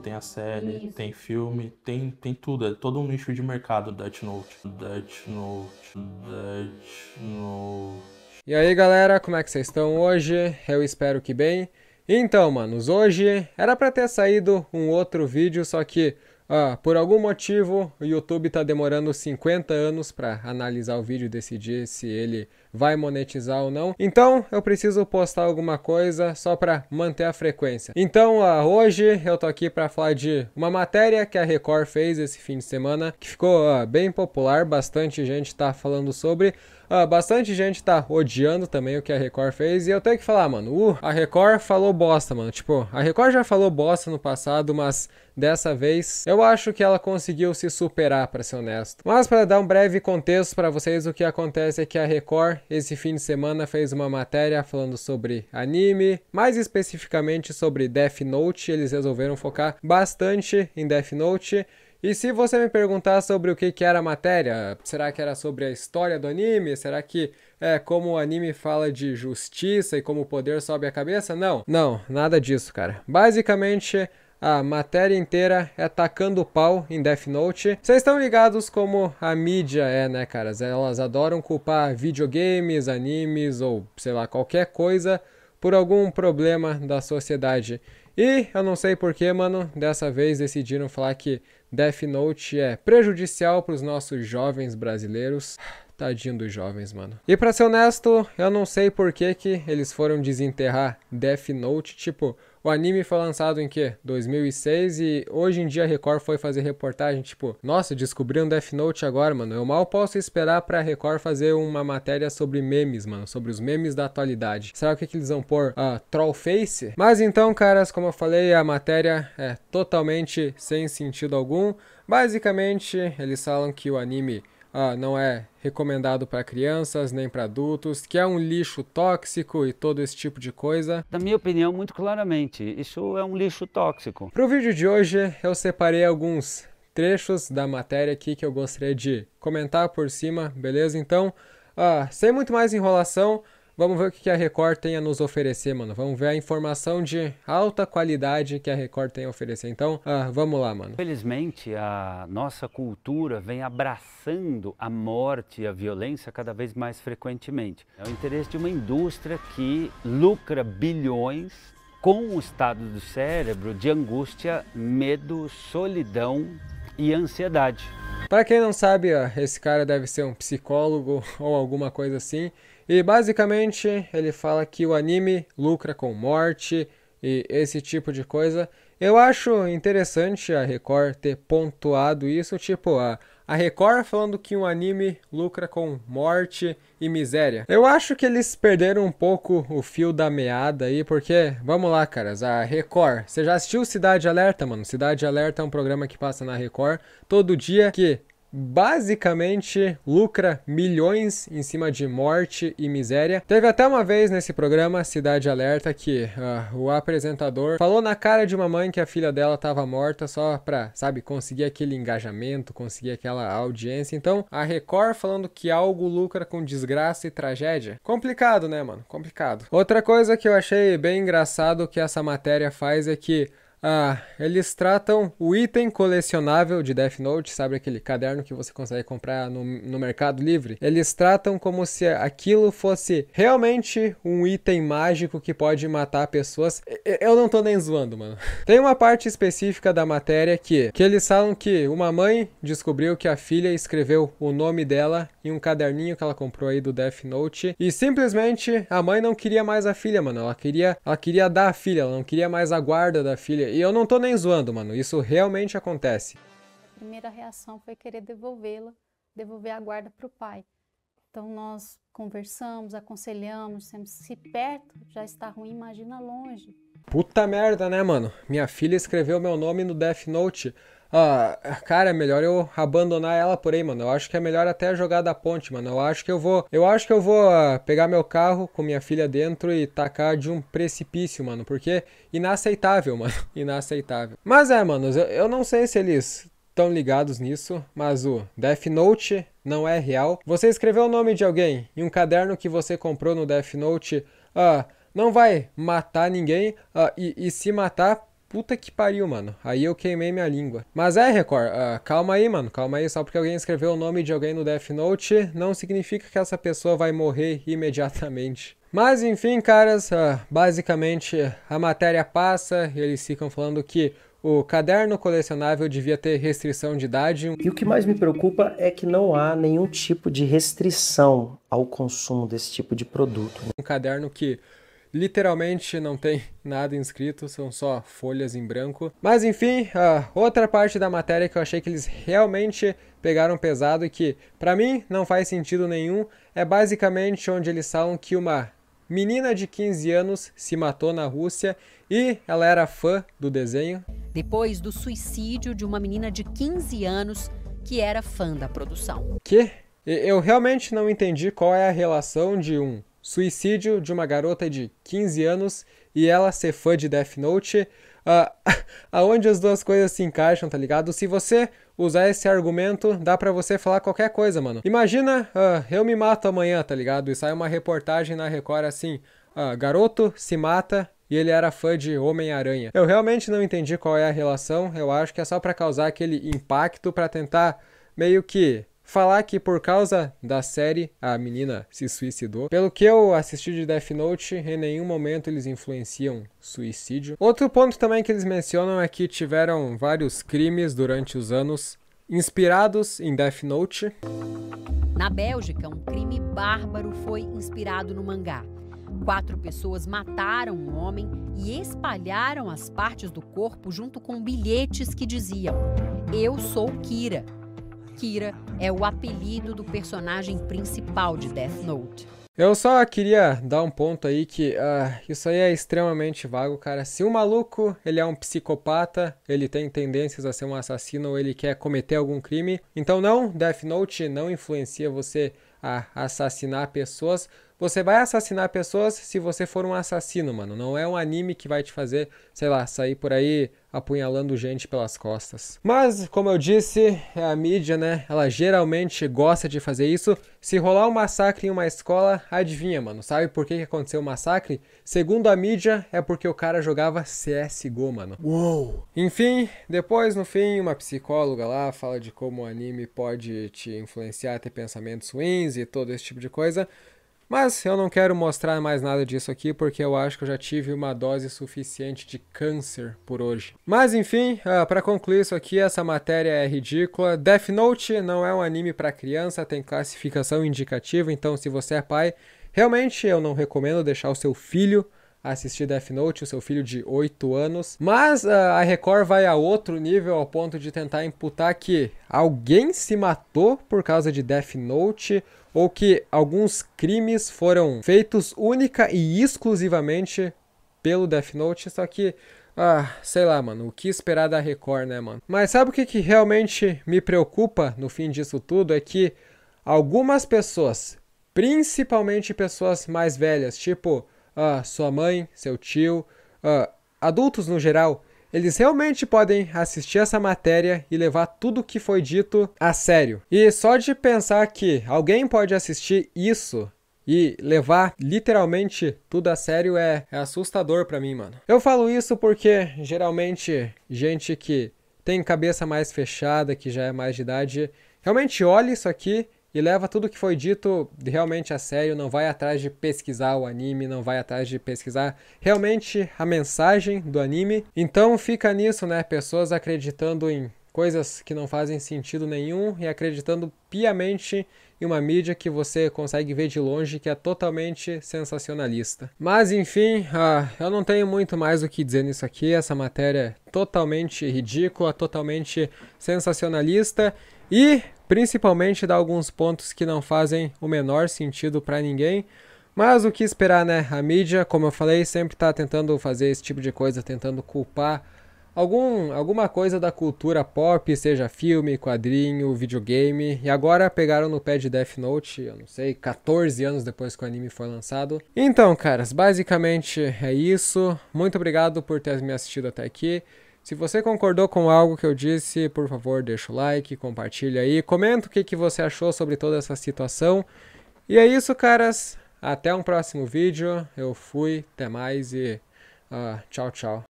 tem a série, Isso. tem filme, tem, tem tudo. É todo um nicho de mercado Death Note. Death Note. Death Note. E aí galera, como é que vocês estão hoje? Eu espero que bem. Então, manos, hoje era para ter saído um outro vídeo, só que ah, por algum motivo o YouTube está demorando 50 anos para analisar o vídeo e decidir se ele vai monetizar ou não. Então eu preciso postar alguma coisa só para manter a frequência. Então ah, hoje eu tô aqui para falar de uma matéria que a Record fez esse fim de semana que ficou ah, bem popular, bastante gente está falando sobre. Ah, bastante gente tá odiando também o que a Record fez. E eu tenho que falar, mano, uh, a Record falou bosta, mano. Tipo, a Record já falou bosta no passado, mas dessa vez eu acho que ela conseguiu se superar, para ser honesto. Mas para dar um breve contexto para vocês, o que acontece é que a Record esse fim de semana fez uma matéria falando sobre anime, mais especificamente sobre Death Note. Eles resolveram focar bastante em Death Note. E se você me perguntar sobre o que, que era a matéria, será que era sobre a história do anime? Será que é como o anime fala de justiça e como o poder sobe a cabeça? Não, não, nada disso, cara. Basicamente, a matéria inteira é tacando pau em Death Note. Vocês estão ligados como a mídia é, né, caras? Elas adoram culpar videogames, animes ou sei lá, qualquer coisa por algum problema da sociedade. E eu não sei porquê, mano, dessa vez decidiram falar que Death Note é prejudicial para os nossos jovens brasileiros. Tadinho dos jovens, mano. E para ser honesto, eu não sei por que, que eles foram desenterrar Death Note. Tipo, o anime foi lançado em que? 2006 e hoje em dia a Record foi fazer reportagem tipo, nossa, descobri um Death Note agora, mano. Eu mal posso esperar pra Record fazer uma matéria sobre memes, mano, sobre os memes da atualidade. Será que, que eles vão pôr? Ah, troll face? Mas então, caras, como eu falei, a matéria é totalmente sem sentido algum. Basicamente, eles falam que o anime ah, não é recomendado para crianças nem para adultos, que é um lixo tóxico e todo esse tipo de coisa? Na minha opinião, muito claramente, isso é um lixo tóxico. Para o vídeo de hoje, eu separei alguns trechos da matéria aqui que eu gostaria de comentar por cima, beleza? Então, ah, sem muito mais enrolação, Vamos ver o que a Record tem a nos oferecer, mano. Vamos ver a informação de alta qualidade que a Record tem a oferecer. Então, ah, vamos lá, mano. Felizmente, a nossa cultura vem abraçando a morte e a violência cada vez mais frequentemente. É o interesse de uma indústria que lucra bilhões com o estado do cérebro de angústia, medo, solidão e ansiedade. Para quem não sabe, esse cara deve ser um psicólogo ou alguma coisa assim. E basicamente ele fala que o anime lucra com morte e esse tipo de coisa. Eu acho interessante a Record ter pontuado isso, tipo, A a Record falando que um anime lucra com morte e miséria. Eu acho que eles perderam um pouco o fio da meada aí, porque, vamos lá, caras, a Record. Você já assistiu Cidade Alerta, mano? Cidade Alerta é um programa que passa na Record todo dia que basicamente lucra milhões em cima de morte e miséria. Teve até uma vez nesse programa Cidade Alerta que uh, o apresentador falou na cara de uma mãe que a filha dela estava morta só para, sabe, conseguir aquele engajamento, conseguir aquela audiência. Então, a Record falando que algo lucra com desgraça e tragédia. Complicado, né, mano? Complicado. Outra coisa que eu achei bem engraçado que essa matéria faz é que ah, eles tratam o item colecionável de Death Note, sabe aquele caderno que você consegue comprar no, no Mercado Livre? Eles tratam como se aquilo fosse realmente um item mágico que pode matar pessoas. Eu não tô nem zoando, mano. Tem uma parte específica da matéria que, que eles falam que uma mãe descobriu que a filha escreveu o nome dela e um caderninho que ela comprou aí do Death Note. E simplesmente a mãe não queria mais a filha, mano. Ela queria, ela queria dar a filha, ela não queria mais a guarda da filha. E eu não tô nem zoando, mano. Isso realmente acontece. A primeira reação foi querer devolvê-la, devolver a guarda pro pai. Então nós conversamos, aconselhamos, sempre se perto já está ruim, imagina longe. Puta merda, né, mano? Minha filha escreveu meu nome no Death Note. Ah, cara, é melhor eu abandonar ela por aí, mano. Eu acho que é melhor até jogar da ponte, mano. Eu acho que eu vou. Eu acho que eu vou ah, pegar meu carro com minha filha dentro e tacar de um precipício, mano. Porque inaceitável, mano. Inaceitável. Mas é, mano, eu, eu não sei se eles estão ligados nisso, mas o Death Note não é real. Você escreveu o nome de alguém em um caderno que você comprou no Death Note. Ah, não vai matar ninguém. Ah, e, e se matar, Puta que pariu, mano. Aí eu queimei minha língua. Mas é, Record, uh, calma aí, mano, calma aí. Só porque alguém escreveu o nome de alguém no Death Note, não significa que essa pessoa vai morrer imediatamente. Mas enfim, caras, uh, basicamente a matéria passa eles ficam falando que o caderno colecionável devia ter restrição de idade. E o que mais me preocupa é que não há nenhum tipo de restrição ao consumo desse tipo de produto. Um caderno que Literalmente não tem nada inscrito, são só folhas em branco. Mas enfim, outra parte da matéria que eu achei que eles realmente pegaram pesado e que, para mim, não faz sentido nenhum, é basicamente onde eles falam que uma menina de 15 anos se matou na Rússia e ela era fã do desenho. Depois do suicídio de uma menina de 15 anos que era fã da produção. Que? Eu realmente não entendi qual é a relação de um suicídio de uma garota de 15 anos e ela ser fã de Death Note. Uh, aonde as duas coisas se encaixam, tá ligado? Se você usar esse argumento, dá para você falar qualquer coisa, mano. Imagina, uh, eu me mato amanhã, tá ligado? E sai uma reportagem na Record assim, uh, garoto se mata e ele era fã de Homem-Aranha. Eu realmente não entendi qual é a relação, eu acho que é só para causar aquele impacto para tentar meio que falar que por causa da série a menina se suicidou. Pelo que eu assisti de Death Note, em nenhum momento eles influenciam suicídio. Outro ponto também que eles mencionam é que tiveram vários crimes durante os anos inspirados em Death Note. Na Bélgica, um crime bárbaro foi inspirado no mangá. Quatro pessoas mataram um homem e espalharam as partes do corpo junto com bilhetes que diziam: Eu sou Kira Akira é o apelido do personagem principal de Death Note. Eu só queria dar um ponto aí que uh, isso aí é extremamente vago, cara. Se um maluco ele é um psicopata, ele tem tendências a ser um assassino ou ele quer cometer algum crime, então não, Death Note não influencia você a assassinar pessoas. Você vai assassinar pessoas se você for um assassino, mano. Não é um anime que vai te fazer, sei lá, sair por aí apunhalando gente pelas costas. Mas, como eu disse, é a mídia, né? Ela geralmente gosta de fazer isso. Se rolar um massacre em uma escola, adivinha, mano. Sabe por que, aconteceu o massacre? Segundo a mídia, é porque o cara jogava CSGO, mano. Uou! Enfim, depois, no fim, uma psicóloga lá fala de como o anime pode te influenciar a ter pensamentos ruins e todo esse tipo de coisa. Mas eu não quero mostrar mais nada disso aqui porque eu acho que eu já tive uma dose suficiente de câncer por hoje. Mas enfim, ah, para concluir isso aqui, essa matéria é ridícula. Death Note não é um anime para criança, tem classificação indicativa, então se você é pai, realmente eu não recomendo deixar o seu filho assistir Death Note, o seu filho de 8 anos. Mas ah, a Record vai a outro nível ao ponto de tentar imputar que alguém se matou por causa de Death Note ou que alguns crimes foram feitos única e exclusivamente pelo Death Note, só que ah, sei lá, mano, o que esperar da Record, né, mano? Mas sabe o que, que realmente me preocupa no fim disso tudo? É que algumas pessoas, principalmente pessoas mais velhas, tipo ah, sua mãe, seu tio, ah, adultos no geral, eles realmente podem assistir essa matéria e levar tudo o que foi dito a sério. E só de pensar que alguém pode assistir isso e levar literalmente tudo a sério é, é assustador para mim, mano. Eu falo isso porque geralmente gente que tem cabeça mais fechada, que já é mais de idade, realmente olha isso aqui e leva tudo que foi dito realmente a sério, não vai atrás de pesquisar o anime, não vai atrás de pesquisar realmente a mensagem do anime. Então fica nisso, né? Pessoas acreditando em coisas que não fazem sentido nenhum e acreditando piamente em uma mídia que você consegue ver de longe que é totalmente sensacionalista. Mas enfim, ah, eu não tenho muito mais o que dizer nisso aqui. Essa matéria é totalmente ridícula, totalmente sensacionalista e principalmente dá alguns pontos que não fazem o menor sentido para ninguém. Mas o que esperar, né? A mídia, como eu falei, sempre está tentando fazer esse tipo de coisa, tentando culpar algum, alguma coisa da cultura pop, seja filme, quadrinho, videogame. E agora pegaram no pé de Death Note, eu não sei, 14 anos depois que o anime foi lançado. Então, caras, basicamente é isso. Muito obrigado por ter me assistido até aqui. Se você concordou com algo que eu disse, por favor, deixa o like, compartilha aí, comenta o que, que você achou sobre toda essa situação. E é isso, caras. Até um próximo vídeo. Eu fui, até mais e uh, tchau, tchau.